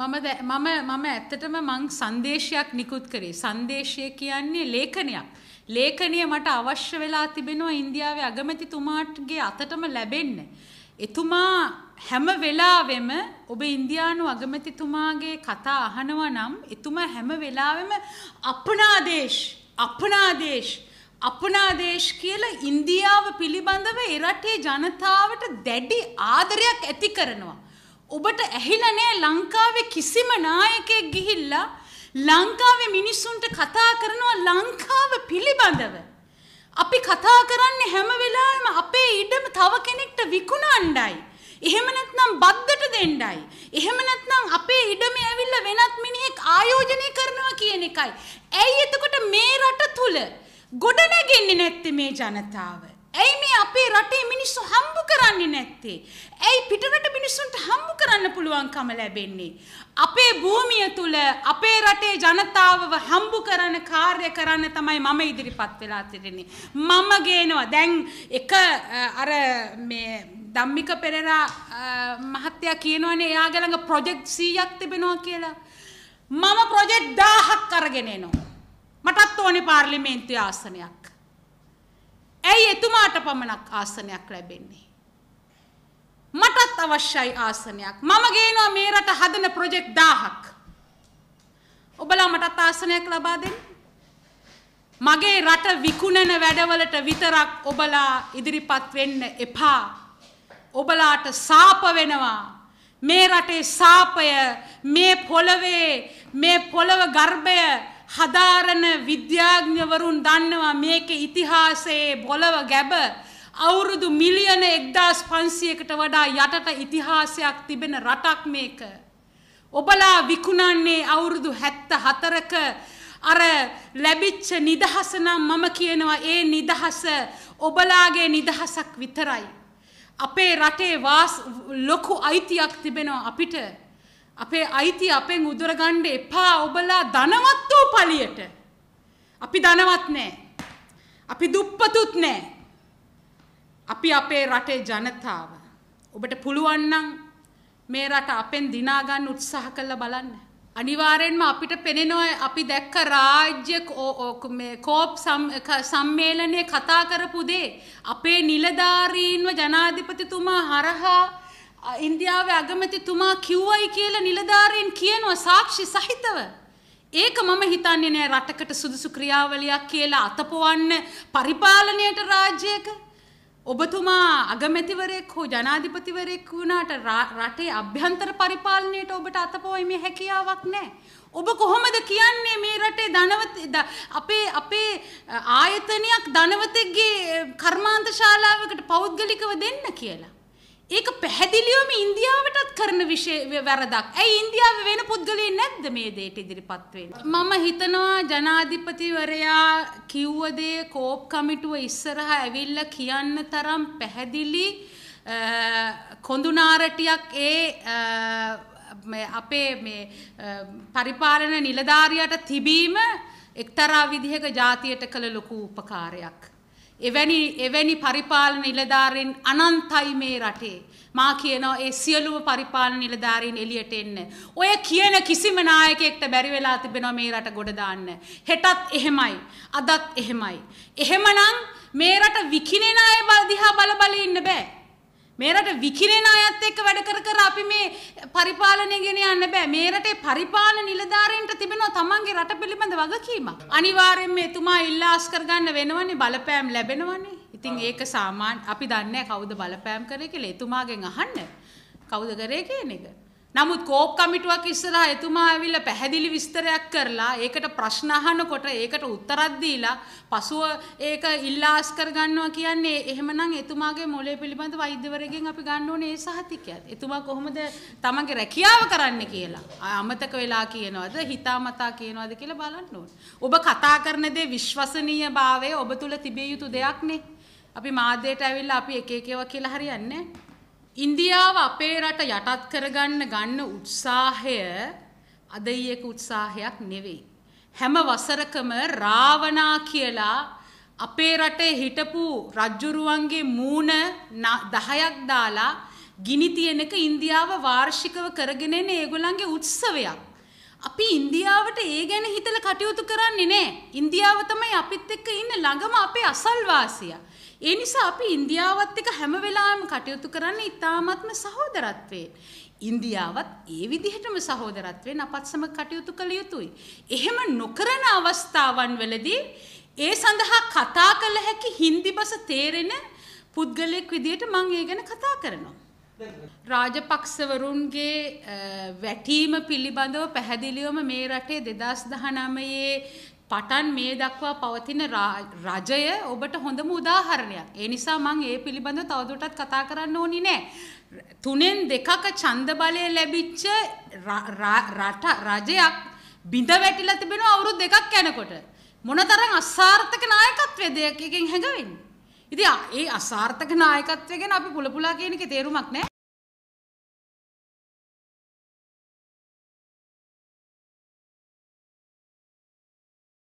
මම මම මම ඇත්තටම මං සංදේශයක් නිකුත් කරේ. සංදේශය කියන්නේ ලේඛනයක්. ලේඛනය මට අවශ්‍ය වෙලා තිබෙනවා ඉන්දියාවේ අගමැතිතුමාටගේ අතටම ලැබෙන්න. එතුමා හැම වෙලාවෙම ඔබ ඉන්දියානු අගමැතිතුමාගේ කතා අහනවා නම් එතුමා හැම වෙලාවෙම අපනාදේශ අපනාදේශ අපනාදේශ කියලා ඉන්දියාව පිළිබඳව එරටේ ජනතාවට දැඩි ආදරයක් ඇති කරනවා. ඔබට ඇහිලා නෑ ලංකාවේ කිසිම නායකයෙක් ගිහිල්ලා ලංකාවේ මිනිස්සුන්ට කතා කරනවා ලංකාව පිළිබඳව. අපි කතා කරන්නේ හැම වෙලාවෙම අපේ ඉඩම තව කෙනෙක්ට විකුණන්නයි. එහෙම නැත්නම් බද්දට දෙන්නයි. එහෙම නැත්නම් අපේ ඉඩම ඇවිල්ලා වෙනත් මිනිහෙක් ආයෝජනය කරනවා කියන එකයි. ඇයි එතකොට මේ රට තුල ගොඩනැගෙන්නේ නැත්තේ මේ ජනතාව? ඇයි මේ අපේ රටේ මිනිස්සු හම්බ කරන්නේ නැත්තේ? ඇයි මිනිස්සුන්ට හම්බ කරන්න පුළුවන්කම ලැබෙන්නේ. අපේ භූමිය තුළ අපේ රටේ ජනතාවව හම්බ කරන කාර්ය කරන්න තමයි මම ඉදිරිපත් වෙලා තිරෙන්නේ. මම ගේනවා දැන් එක අර දම්මික පෙරෙරා මහත්තයා කියනවනේ එයාගළඟ ප්‍රොජෙක්් සීයක් තිබෙනවා කියලා. මම ප්‍රොජෙක්් දාහක් අරගෙනනවා. මටත් ඕනේ පාර්ලිමේන්තු ආසනයක්. ඇයි එතුමාට පමණක් ආසනයක් ලැබෙන්නේ. මටත් අවශ්‍යයි ආසනයක්. මම ගේනවා මේ රට හදන ප්‍රොජෙක්ට් 1000ක්. ඔබලා මටත් ආසනයක් ලබා දෙන්න. මගේ රට විකුණන වැඩවලට විතරක් ඔබලා ඉදිරිපත් වෙන්න එපා. ඔබලාට සාප වෙනවා. මේ රටේ සාපය මේ පොළවේ මේ පොළව ගර්භය හදාරන විද්‍යාඥවරුන් දන්නවා මේකේ ඉතිහාසයේ පොළව ගැබ අවුරුදු මිලියන 1500කට වඩා යටට ඉතිහාසයක් තිබෙන රටක් මේක. ඔබලා විකුණන්නේ අවුරුදු 74ක අර ලැබිච්ච නිදහස නම් මම කියනවා ඒ නිදහස ඔබලාගේ නිදහසක් විතරයි. අපේ රටේ වාස් ලොකු අයිතියක් තිබෙනවා අපිට. අපේ අයිති අපෙන් උදුරගන්න එපා ඔබලා ධනවත් වූ පලියට. අපි ධනවත් නෑ. අපි දුප්පතුත් නෑ. අපි අපේ රටේ ජනතාව ඔබට පුළුවන් නම් මේ රට අපෙන් දිනා ගන්න උත්සාහ කරලා බලන්න. අනිවාර්යෙන්ම අපිට පෙනෙනවා අපි දැක්ක රාජ්‍ය මේ කෝප් සම්මේලනයේ කතා කරපු දේ අපේ නිලධාරීන්ව ජනාධිපතිතුමා හරහා ඉන්දියාවේ අගමැතිතුමා කිව්වයි කියලා නිලධාරීන් කියනවා සාක්ෂි සහිතව. ඒක මම හිතන්නේ නෑ රටකට සුදුසු ක්‍රියාවලියක් කියලා අතපොවන්න පරිපාලනයට රාජ්‍යයක ඔබතුමා අගමැතිවරෙක් හෝ ජනාධිපතිවරෙක් වුණාට රටේ අභ්‍යන්තර පරිපාලනයට ඔබට අතපොයිමේ හැකියාවක් නැහැ. ඔබ කොහොමද කියන්නේ මේ රටේ ධනවත අපේ අපේ ආයතනයක් ධනවතෙක්ගේ කර්මාන්ත ශාලාවකට පෞද්ගලිකව දෙන්න කියලා? ඒක පැහැදිලිවම ඉන්දියාවටත් කරන විශේ වැරදක්. ඇයි ඉන්දියාව වෙන පුද්ගලයෙක් නැද්ද මේ දෙයට ඉදිරිපත් වෙන්නේ? මම හිතනවා ජනාධිපතිවරයා කිව්ව දේ කෝප් කමිටුව ඉස්සරහා ඇවිල්ලා කියන්න තරම් පැහැදිලි කොඳුනාරටියක් ඒ අපේ මේ පරිපාලන නිලධාරියට තිබීම එක්තරා විදිහක ජාතියට කළ ලොකු උපකාරයක්. එවැනි එවැනි පරිපාලන නිලධාරීන් අනන්තයි මේ රටේ. මා කියනවා ඒ සියලුම පරිපාලන නිලධාරීන් එළියට එන්න. ඔය කියන කිසිම නායකයෙක්ට බැරි වෙලා තිබෙනවා මේ රට ගොඩ දාන්න. හෙටත් එහෙමයි. අදත් එහෙමයි. එහෙමනම් මේ රට විකිණෙන අය දිහා බල බල ඉන්න බෑ. මේ රට විකිරෙන අයත් එක්ක වැඩ කර කර අපි මේ පරිපාලනය ගෙන යන්න බෑ. මේ රටේ පරිපාලන නිලධාරීන්ට තිබෙනවා තමන්ගේ රට පිළිබඳ වගකීමක්. අනිවාර්යෙන් මේ එතුමා ඉල්ලාස් කරගන්න වෙනවනේ බලපෑම් ලැබෙනවනේ. ඉතින් ඒක සාමාන්‍ය අපි දන්නේ කවුද බලපෑම් කරේ කියලා එතුමාගෙන් අහන්න. කවුද කරේ කියන එක. නමුත් කෝප් කමිටුවක් ඉස්සරහා එතුමා ඇවිල්ලා පැහැදිලි විස්තරයක් කරලා ඒකට ප්‍රශ්න අහනකොට ඒකට උත්තරක් දීලා පසුව ඒක ඉල්ලාස් කරගන්නවා කියන්නේ එහෙමනම් එතුමාගේ මොළය පිළිබඳ වෛද්‍යවරයෙක්ගෙන් අපි ගන්න ඕනේ ඒ සහතිකයත්. එතුමා කොහොමද තමන්ගේ රැකියාව කරන්න කියලා අමතක වෙලා කියනවද හිතාමතා කියනවද කියලා බලන්න ඕනේ. ඔබ කතා කරන දේ විශ්වසනීයභාවය ඔබ තුල තිබිය යුතු දෙයක්නේ. අපි මාධ්‍යයට ඇවිල්ලා අපි එක එක ඒවා කියලා හරියන්නේ නැහැ. ඉන්දියාව අපේ රට යටත් කරගන්න ගන්න උත්සාහය අද ඊයක උත්සාහයක් නෙවෙයි. හැම වසරකම රාවණා කියලා අපේ රටේ හිටපු රජුරුවන්ගේ මූණ 10ක් දාලා ගිනි තියෙනක ඉන්දියාව වාර්ෂිකව කරගෙන එන ඒගොල්ලන්ගේ උත්සවයක්. අපි ඉන්දියාවට ඒ ගැන හිතල කටයුතු කරන්නේ නෑ. ඉන්දියාව තමයි අපිත් එක්ක ඉන්න ළඟම අපේ අසල්වාසියා. ඒ නිසා අපි ඉන්දියාවත් එක්ක හැම වෙලාවෙම කටයුතු කරන්නේ ඉතාමත්ම සහෝදරත්වයෙන්. ඉන්දියාවත් ඒ විදිහටම සහෝදරත්වයෙන් අපත් සමග කටයුතු කළ යුතුයි. එහෙම නොකරන අවස්ථාවන් වලදී ඒ සඳහා කතා කළ හැකි හින්දි බස තේරෙන පුද්ගලයෙක් විදිහට මම ඒ ගැන කතා කරනවා. රාජපක්ෂවරුන්ගේ වැටීම පිළිබඳව පැහැදිලිවම මේ රටේ දෙදස් දහනමයේ පටන් මේ දක්වා පවතින රජය ඔබට හොඳම උදාහරණයක්. ඒ නිසා මං ඒ පිළිබඳව තවදුරටත් කතා කරන්න ඕනි නෑ. තුනෙන් දෙකක ඡන්ද බලය ලැබිච්ච රට රජයක් බිඳ වැටිලා තිබෙනවා අවුරුදු දෙකක් යනකොට. මොනතරම් අසාර්ථක නායකත්වයේද එකකින් හැඟවෙන්නේ. ඉතින් ඒ අසාර්ථක නායකත්වය ගැන අපි පුලපුලා කියන එකේ තේරුමක් නෑ.